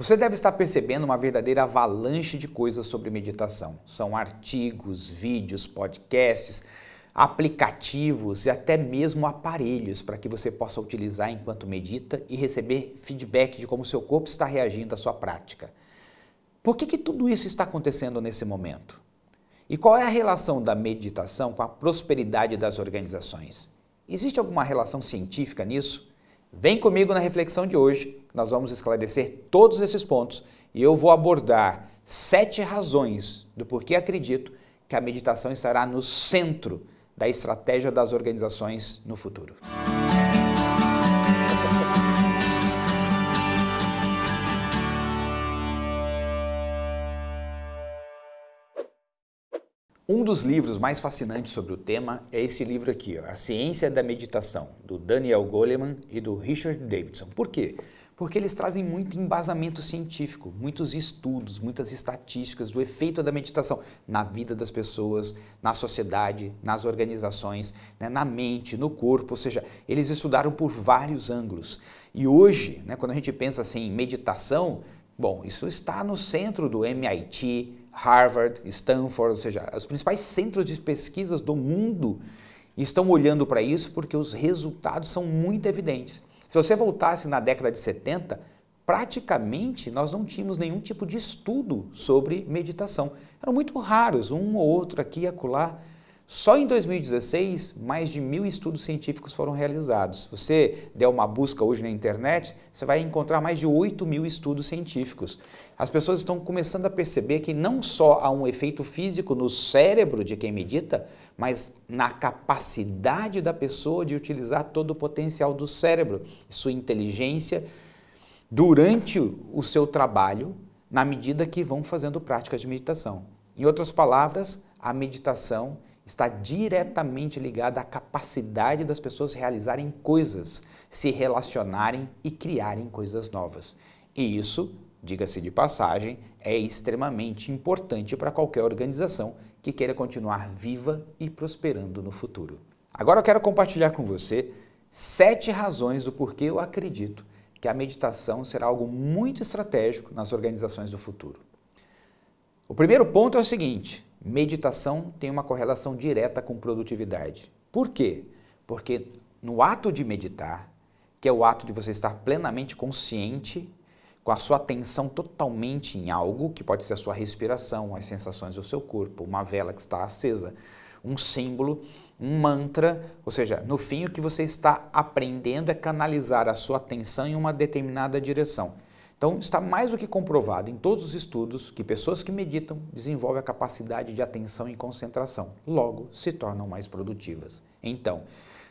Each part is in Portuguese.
Você deve estar percebendo uma verdadeira avalanche de coisas sobre meditação. São artigos, vídeos, podcasts, aplicativos e até mesmo aparelhos para que você possa utilizar enquanto medita e receber feedback de como seu corpo está reagindo à sua prática. Por que, que tudo isso está acontecendo nesse momento? E qual é a relação da meditação com a prosperidade das organizações? Existe alguma relação científica nisso? Vem comigo na reflexão de hoje, nós vamos esclarecer todos esses pontos e eu vou abordar sete razões do porquê acredito que a meditação estará no centro da estratégia das organizações no futuro. Um dos livros mais fascinantes sobre o tema é esse livro aqui, ó, A Ciência da Meditação, do Daniel Goleman e do Richard Davidson. Por quê? Porque eles trazem muito embasamento científico, muitos estudos, muitas estatísticas do efeito da meditação na vida das pessoas, na sociedade, nas organizações, né, na mente, no corpo, ou seja, eles estudaram por vários ângulos. E hoje, né, quando a gente pensa assim em meditação, bom, isso está no centro do MIT, Harvard, Stanford, ou seja, os principais centros de pesquisas do mundo estão olhando para isso porque os resultados são muito evidentes. Se você voltasse na década de 70, praticamente nós não tínhamos nenhum tipo de estudo sobre meditação. Eram muito raros, um ou outro aqui e acolá. Só em 2016, mais de mil estudos científicos foram realizados. Se você der uma busca hoje na internet, você vai encontrar mais de 8 mil estudos científicos. As pessoas estão começando a perceber que não só há um efeito físico no cérebro de quem medita, mas na capacidade da pessoa de utilizar todo o potencial do cérebro, sua inteligência, durante o seu trabalho, na medida que vão fazendo práticas de meditação. Em outras palavras, a meditação está diretamente ligada à capacidade das pessoas realizarem coisas, se relacionarem e criarem coisas novas. E isso, diga-se de passagem, é extremamente importante para qualquer organização que queira continuar viva e prosperando no futuro. Agora eu quero compartilhar com você sete razões do porquê eu acredito que a meditação será algo muito estratégico nas organizações do futuro. O primeiro ponto é o seguinte: meditação tem uma correlação direta com produtividade. Por quê? Porque no ato de meditar, que é o ato de você estar plenamente consciente, com a sua atenção totalmente em algo, que pode ser a sua respiração, as sensações do seu corpo, uma vela que está acesa, um símbolo, um mantra, ou seja, no fim o que você está aprendendo é canalizar a sua atenção em uma determinada direção. Então, está mais do que comprovado em todos os estudos que pessoas que meditam desenvolvem a capacidade de atenção e concentração, logo se tornam mais produtivas. Então,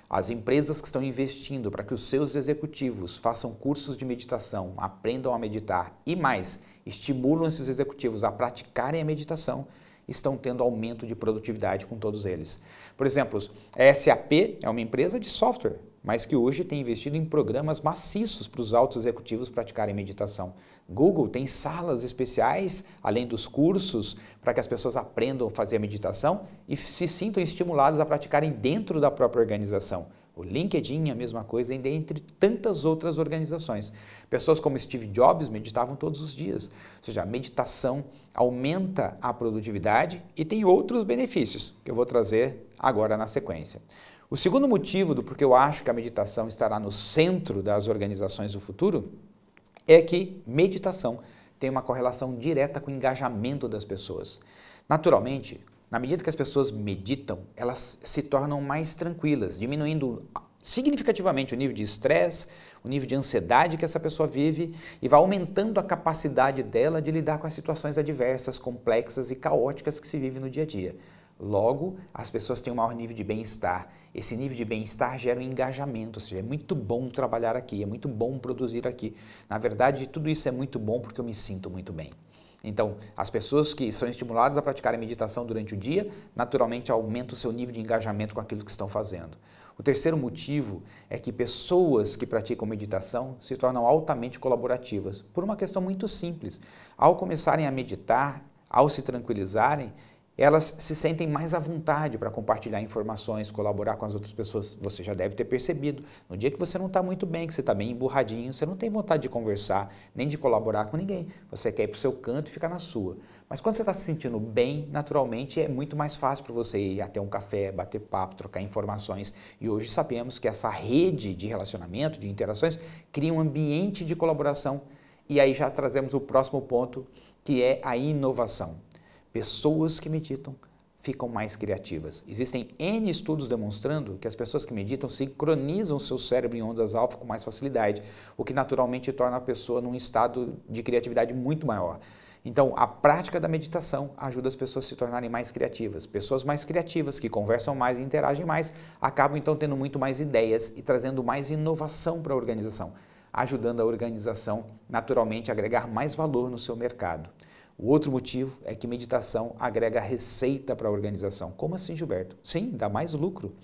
as empresas que estão investindo para que os seus executivos façam cursos de meditação, aprendam a meditar e mais, estimulam esses executivos a praticarem a meditação, estão tendo aumento de produtividade com todos eles. Por exemplo, a SAP é uma empresa de software, mas que hoje tem investido em programas maciços para os altos executivos praticarem meditação. Google tem salas especiais, além dos cursos, para que as pessoas aprendam a fazer a meditação e se sintam estimuladas a praticarem dentro da própria organização. O LinkedIn é a mesma coisa, ainda entre tantas outras organizações. Pessoas como Steve Jobs meditavam todos os dias. Ou seja, a meditação aumenta a produtividade e tem outros benefícios que eu vou trazer agora na sequência. O segundo motivo do porquê eu acho que a meditação estará no centro das organizações do futuro é que meditação tem uma correlação direta com o engajamento das pessoas. Naturalmente, na medida que as pessoas meditam, elas se tornam mais tranquilas, diminuindo significativamente o nível de estresse, o nível de ansiedade que essa pessoa vive e vai aumentando a capacidade dela de lidar com as situações adversas, complexas e caóticas que se vive no dia a dia. Logo, as pessoas têm um maior nível de bem-estar. Esse nível de bem-estar gera um engajamento, ou seja, é muito bom trabalhar aqui, é muito bom produzir aqui. Na verdade, tudo isso é muito bom porque eu me sinto muito bem. Então, as pessoas que são estimuladas a praticar a meditação durante o dia, naturalmente aumentam o seu nível de engajamento com aquilo que estão fazendo. O terceiro motivo é que pessoas que praticam meditação se tornam altamente colaborativas, por uma questão muito simples. Ao começarem a meditar, ao se tranquilizarem, elas se sentem mais à vontade para compartilhar informações, colaborar com as outras pessoas. Você já deve ter percebido. No dia que você não está muito bem, que você está bem emburradinho, você não tem vontade de conversar, nem de colaborar com ninguém. Você quer ir para o seu canto e ficar na sua. Mas quando você está se sentindo bem, naturalmente é muito mais fácil para você ir até um café, bater papo, trocar informações. E hoje sabemos que essa rede de relacionamento, de interações, cria um ambiente de colaboração. E aí já trazemos o próximo ponto, que é a inovação. Pessoas que meditam ficam mais criativas. Existem N estudos demonstrando que as pessoas que meditam sincronizam seu cérebro em ondas alfa com mais facilidade, o que naturalmente torna a pessoa num estado de criatividade muito maior. Então, a prática da meditação ajuda as pessoas a se tornarem mais criativas. Pessoas mais criativas, que conversam mais e interagem mais, acabam então tendo muito mais ideias e trazendo mais inovação para a organização, ajudando a organização naturalmente a agregar mais valor no seu mercado. O outro motivo é que meditação agrega receita para a organização. Como assim, Gilberto? Sim, dá mais lucro.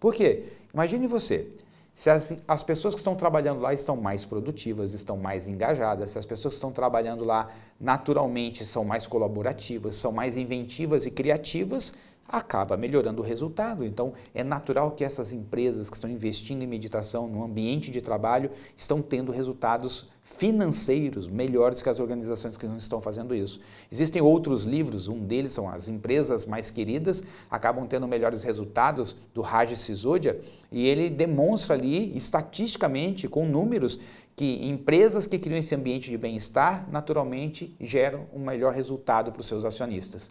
Por quê? Imagine você, se as, as, pessoas que estão trabalhando lá estão mais produtivas, estão mais engajadas, se as pessoas que estão trabalhando lá naturalmente são mais colaborativas, são mais inventivas e criativas, acaba melhorando o resultado. Então, é natural que essas empresas que estão investindo em meditação no ambiente de trabalho estão tendo resultados financeiros melhores que as organizações que não estão fazendo isso. Existem outros livros, um deles são as empresas mais queridas, acabam tendo melhores resultados do Raj Sisodia, e ele demonstra ali estatisticamente com números que empresas que criam esse ambiente de bem-estar naturalmente geram um melhor resultado para os seus acionistas.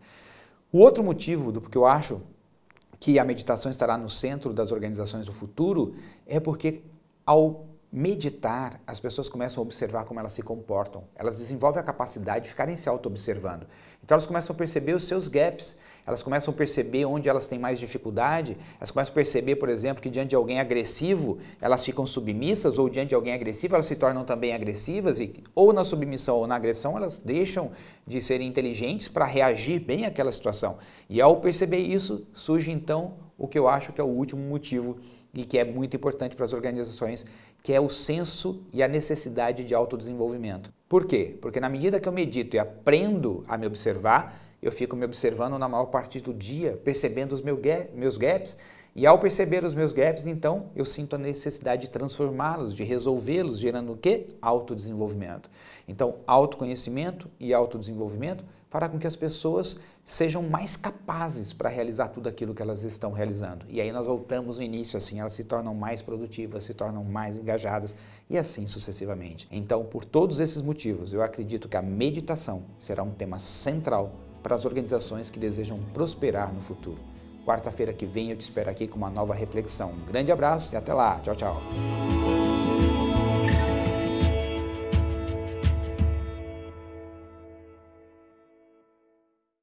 O outro motivo do que eu acho que a meditação estará no centro das organizações do futuro é porque ao Meditar, as pessoas começam a observar como elas se comportam, elas desenvolvem a capacidade de ficarem se auto-observando. Então elas começam a perceber os seus gaps, elas começam a perceber onde elas têm mais dificuldade, elas começam a perceber, por exemplo, que diante de alguém agressivo elas ficam submissas, ou diante de alguém agressivo elas se tornam também agressivas, e ou na submissão ou na agressão elas deixam de serem inteligentes para reagir bem àquela situação. E ao perceber isso, surge então o que eu acho que é o último motivo e que é muito importante para as organizações, que é o senso e a necessidade de autodesenvolvimento. Por quê? Porque na medida que eu medito e aprendo a me observar, eu fico me observando na maior parte do dia, percebendo os meus gaps, e ao perceber os meus gaps, então eu sinto a necessidade de transformá-los, de resolvê-los, gerando o quê? Autodesenvolvimento. Então, autoconhecimento e autodesenvolvimento fará com que as pessoas sejam mais capazes para realizar tudo aquilo que elas estão realizando. E aí nós voltamos no início, assim, elas se tornam mais produtivas, se tornam mais engajadas e assim sucessivamente. Então, por todos esses motivos, eu acredito que a meditação será um tema central para as organizações que desejam prosperar no futuro. Quarta-feira que vem eu te espero aqui com uma nova reflexão. Um grande abraço e até lá. Tchau, tchau.